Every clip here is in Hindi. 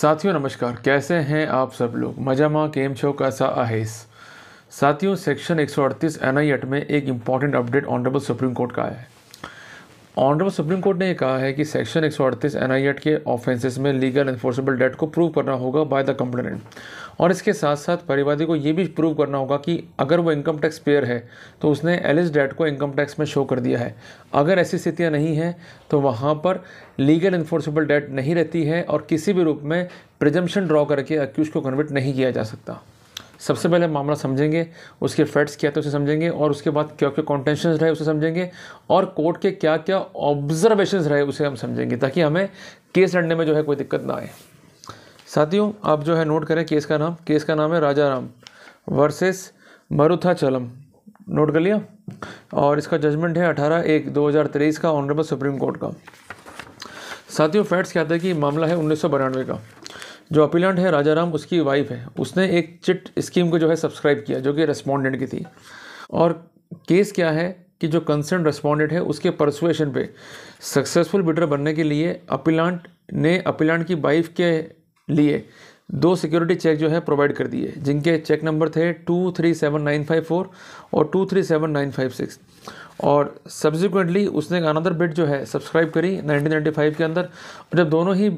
साथियों नमस्कार कैसे हैं आप सब लोग मजा माँ केम शो का सा आहेस साथियों सेक्शन 138 एन में एक important update honourable supreme court का आया है ऑनरेबल सुप्रीम कोर्ट ने यह कहा है कि सेक्शन एक सौ अड़तीस एन आई एट के ऑफेंसेस में लीगल एनफोर्सेबल डेट को प्रूव करना होगा बाय द कंप्लेनेंट और इसके साथ साथ परिवादी को ये भी प्रूव करना होगा कि अगर वो इनकम टैक्स पेयर है तो उसने एलिस डेट को इनकम टैक्स में शो कर दिया है अगर ऐसी स्थितियाँ नहीं हैं तो वहाँ पर लीगल इन्फोर्सेबल डेट नहीं रहती है और किसी भी रूप में प्रिजम्पन ड्रॉ करके अक्यूज़ को कन्वर्ट नहीं किया जा सकता सबसे पहले मामला समझेंगे उसके फैक्ट्स क्या थे उसे समझेंगे और उसके बाद क्या क्या कॉन्टेंशन रहे उसे समझेंगे और कोर्ट के क्या क्या ऑब्जर्वेशन रहे उसे हम समझेंगे ताकि हमें केस लड़ने में जो है कोई दिक्कत ना आए साथियों आप जो है नोट करें केस का नाम केस का नाम है राजा राम वर्सेस मरुथाचलम नोट कर लिया और इसका जजमेंट है अठारह एक दो हज़ार तेईस का ऑनरेबल सुप्रीम कोर्ट का साथियों फैक्ट्स क्या था कि मामला है उन्नीस सौ का जो अपीलेंट है राजा राम उसकी वाइफ है उसने एक चिट स्कीम को जो है सब्सक्राइब किया जो कि रेस्पॉन्डेंट की थी और केस क्या है कि जो कंसर्न रेस्पॉन्डेंट है उसके परसुएशन पे सक्सेसफुल बिटर बनने के लिए अपीलांट ने अपीलांट की वाइफ के लिए दो सिक्योरिटी चेक जो है प्रोवाइड कर दिए जिनके cheque number two three three seven nine four फोर और two three seven nine five six और सब्सिक्वेंटली उसने अनदर बिट जो है सब्सक्राइब करी नाइनटीन के अंदर जब दोनों ही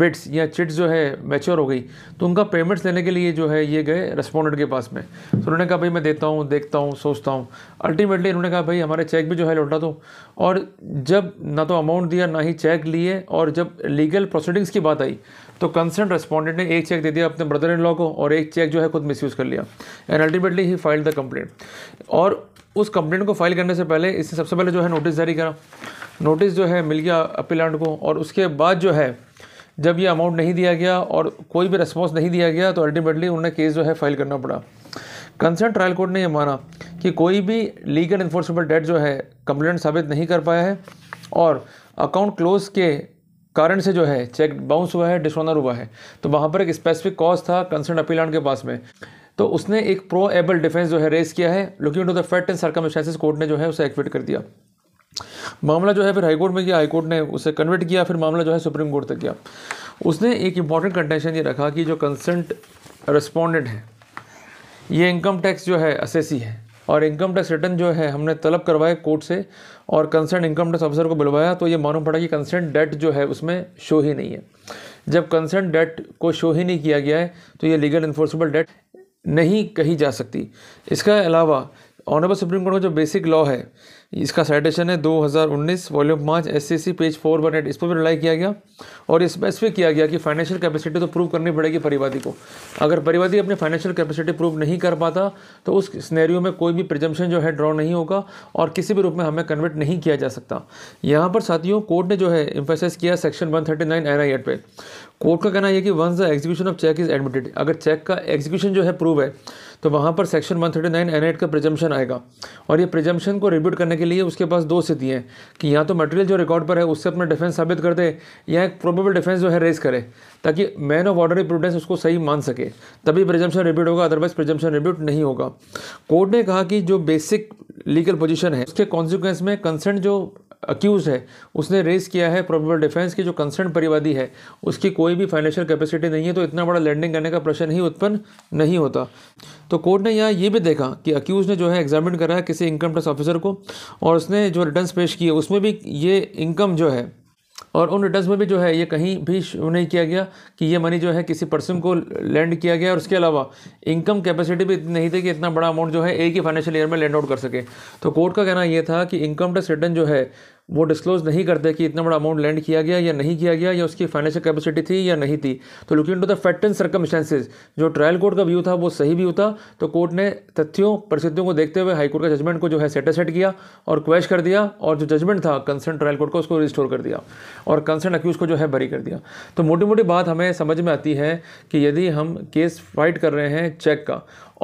बिट्स या चिट्स जो है मैच्योर हो गई तो उनका पेमेंट्स लेने के लिए जो है ये गए रेस्पॉन्डेंट के पास में तो उन्होंने कहा भाई मैं देता हूँ देखता हूँ सोचता हूँ अल्टीमेटली उन्होंने कहा भाई हमारे चेक भी जो है लौटा दो और जब ना तो अमाउंट दिया ना ही चेक लिए और जब लीगल प्रोसीडिंग्स की बात आई तो कंसर्न रेस्पॉन्डेंट ने एक चेक दे दिया अपने ब्रदर इन लॉ को और एक चेक जो है खुद मिसयूज़ कर लिया and ultimately he file the complaint और उस कंप्लेंट को फाइल करने से पहले इसने सबसे पहले जो है नोटिस जारी करा नोटिस जो है मिल गया अपीलांट को और उसके बाद जो है जब ये अमाउंट नहीं दिया गया और कोई भी रिस्पॉन्स नहीं दिया गया तो अल्टीमेटली उन्हें केस जो है फाइल करना पड़ा कंसर्न ट्रायल कोर्ट ने यह माना कि कोई भी लीगल इन्फोर्सेबल डेट जो है कंप्लेंट साबित नहीं कर पाया है और अकाउंट क्लोज के कारण से जो है चेक बाउंस हुआ है डिसऑनर हुआ है तो वहाँ पर एक स्पेसिफिक कॉज था कंसर्न अपीलान के पास में तो उसने एक प्रो एबल डिफेंस जो है रेस किया है looking to the fact and circumstances court ने जो है उसे एक्विट कर दिया मामला जो है फिर हाईकोर्ट में गया हाईकोर्ट ने उसे कन्वर्ट किया फिर मामला जो है सुप्रीम कोर्ट तक गया उसने एक इम्पॉर्टेंट कंटेंशन ये रखा कि जो कंसेंट रेस्पॉन्डेंट है ये इनकम टैक्स जो है असेसी है और इनकम टैक्स रिटर्न जो है हमने तलब करवाए कोर्ट से और कंसर्न इनकम टैक्स ऑफिसर को बुलवाया तो ये मालूम पड़ा कि कंसर्न डेट जो है उसमें शो ही नहीं है जब कंसर्न डेट को शो ही नहीं किया गया है तो ये लीगल इन्फोर्सेबल डेट नहीं कही जा सकती इसके अलावा ऑनरेबल सुप्रीम कोर्ट का जो बेसिक लॉ है इसका साइटेशन है 2019 वॉल्यूम पाँच S C C page four one eight इस पर भी रिलाई किया गया और इसमें इस पर किया गया कि फाइनेंशियल कैपेसिटी तो प्रूव करनी पड़ेगी परिवादी को अगर परिवादी अपने फाइनेंशियल कैपेसिटी प्रूव नहीं कर पाता तो उस स्नैरियो में कोई भी प्रजम्पन जो है ड्रॉ नहीं होगा और किसी भी रूप में हमें कन्वर्ट नहीं किया जा सकता यहाँ पर साथियों कोर्ट ने जो है इम्फोसाइज किया section one thirty nine N I Act पर कोर्ट का कहना यह कि once the execution of cheque is admitted अगर चेक का एग्जीक्यूशन जो है प्रूव है तो वहाँ पर सेक्शन 139 थर्टी नाइन एन का प्रिजम्पन आएगा और ये प्रिजम्पन को रिब्यूट करने के लिए उसके पास दो स्थिति हैं कि या तो मटेरियल जो रिकॉर्ड पर है उससे अपना डिफेंस साबित कर दे या एक प्रोबेबल डिफेंस जो है रेज करे ताकि मैन ऑफ ऑर्डर प्रूडेंस उसको सही मान सके तभी प्रिजम्पन रिब्यूट होगा अदरवाइज प्रिजम्पन रिब्यूट नहीं होगा कोर्ट ने कहा कि जो बेसिक लीगल पोजिशन है उसके कॉन्सिक्वेंस में कंसेंट जो अक्यूज है उसने रेस किया है प्रोबेबल डिफेंस की जो कंसर्न परिवादी है उसकी कोई भी फाइनेंशियल कैपेसिटी नहीं है तो इतना बड़ा लैंडिंग करने का प्रश्न ही उत्पन्न नहीं होता तो कोर्ट ने यहाँ ये भी देखा कि अक्यूज ने जो है एग्जामिन करा है किसी इनकम टैक्स ऑफिसर को और उसने जो रिटर्न पेश किए उसमें भी ये इनकम जो है और उन रिटर्न में भी जो है ये कहीं भी नहीं किया गया कि ये मनी जो है किसी पर्सन को लैंड किया गया और उसके अलावा इनकम कैपेसिटी भी इतनी नहीं थी कि इतना बड़ा अमाउंट जो है एक ही फाइनेंशियल ईयर में लैंड आउट कर सके तो कोर्ट का कहना यह था कि इनकम टैक्स रिटर्न जो है वो डिस्क्लोज़ नहीं करते कि इतना बड़ा अमाउंट लैंड किया गया या नहीं किया गया या उसकी फाइनेंशियल कैपेसिटी थी या नहीं थी तो looking to the fact and circumstances जो ट्रायल कोर्ट का व्यू था वो सही व्यू था तो कोर्ट ने तथ्यों परिस्थितियों को देखते हुए हाईकोर्ट का जजमेंट को जो है सेटिसफाइड किया और क्वेश कर दिया और जो जजमेंट था कंसर्न ट्रायल कोर्ट का उसको रिस्टोर कर दिया और कंसर्न अक्यूज़ को जो है बरी कर दिया तो मोटी मोटी बात हमें समझ में आती है कि यदि हम केस फाइट कर रहे हैं चेक का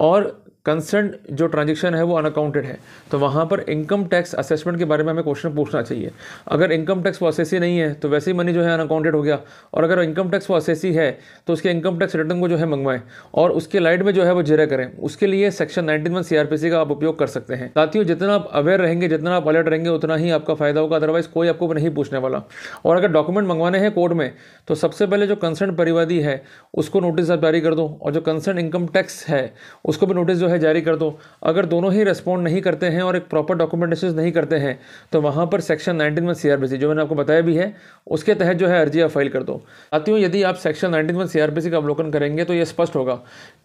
और कंसर्न जो ट्रांजेक्शन है वो अनअकाउंटेड है तो वहाँ पर इनकम टैक्स असेसमेंट के बारे में हमें क्वेश्चन पूछना चाहिए अगर इनकम टैक्स वो असेसी नहीं है तो वैसे ही मनी जो है अनअकाउंटेड हो गया और अगर इनकम टैक्स वो असेसी है तो उसके इनकम टैक्स रिटर्न को जो है मंगवाएं और उसके लाइट में जो है वो जिरे करें उसके लिए सेक्शन नाइनटीन वन सी का आप उपयोग कर सकते हैं साथियों जितना आप अवेयर रहेंगे जितना आप अलर्ट रहेंगे उतना ही आपका फायदा होगा अदरवाइज कोई आपको नहीं पूछने वाला और अगर डॉक्यूमेंट मंगवाने हैं कोर्ट में तो सबसे पहले जो कंसर्न परिवादी है उसको नोटिस आप जारी कर दो और जो कंसर्न इनकम टैक्स है उसको भी नोटिस जो है है जारी कर दो अगर दोनों ही रिस्पॉन्ड नहीं करते हैं और एक प्रॉपर डॉक्यूमेंटेशन नहीं करते हैं तो वहाँ पर सेक्शन नाइनटीन वन सी जो मैंने आपको बताया भी है उसके तहत जो है अर्जी आप फाइल कर दो आती हूँ यदि आप सेक्शन नाइनटीन वन सी का अवलोकन करेंगे तो यह स्पष्ट होगा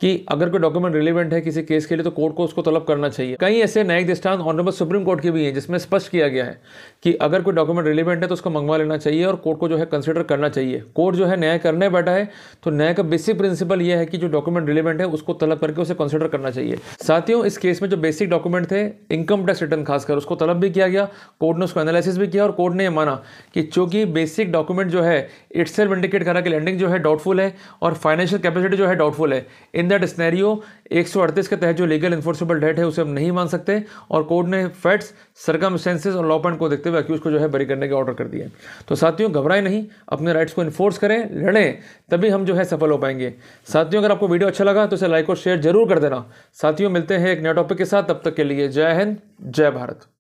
कि अगर कोई डॉक्यूमेंट रिलेवेंट है किसी केस के लिए तो कोर्ट को उसको तलब करना चाहिए कई ऐसे न्यायिक दृष्टान ऑनरेबल सुप्रीम कोर्ट के भी हैं जिसमें स्पष्ट किया गया है कि अगर कोई डॉक्यूमेंट रिलेवेंट है तो उसको मंगवा लेना चाहिए और कोर्ट को जो है कंसिडर करना चाहिए कोर्ट जो है न्याय करने बैठा है तो न्याय का बेसिक प्रिंसिपल यह है कि जो डॉक्यूमेंट रिलेवेंट है उसको तलब करके उसे कंसिडर करना चाहिए साथियों इस केस में जो बेसिक डॉक्यूमेंट थे इनकम टैक्स रिटर्न खासकर उसको तलब भी किया गया कोर्ट ने उसको एनालिसिस भी किया और कोर्ट ने यह माना कि चूंकि बेसिक डॉक्यूमेंट जो है इट्स सेल्फ इंडिकेट करा कि लैंडिंग जो है डाउटफुल है और फाइनेंशियल कैपेसिटी जो है डाउटफुल है इन दैट स्नैरियो एक के तहत जो लीगल इन्फोर्सेबल डेट है उसे हम नहीं मान सकते और कोर्ट ने फैट्स सरकम और लॉ पॉइंट को देखते हुए अक्यूज को जो है बरी करने के ऑर्डर कर दिए तो साथियों घबराएं नहीं अपने राइट्स को इन्फोर्स करें लड़ें तभी हम जो है सफल हो पाएंगे साथियों अगर आपको वीडियो अच्छा लगा तो इसे लाइक और शेयर जरूर कर देना साथ साथियों मिलते हैं एक नए टॉपिक के साथ तब तक के लिए जय हिंद जय भारत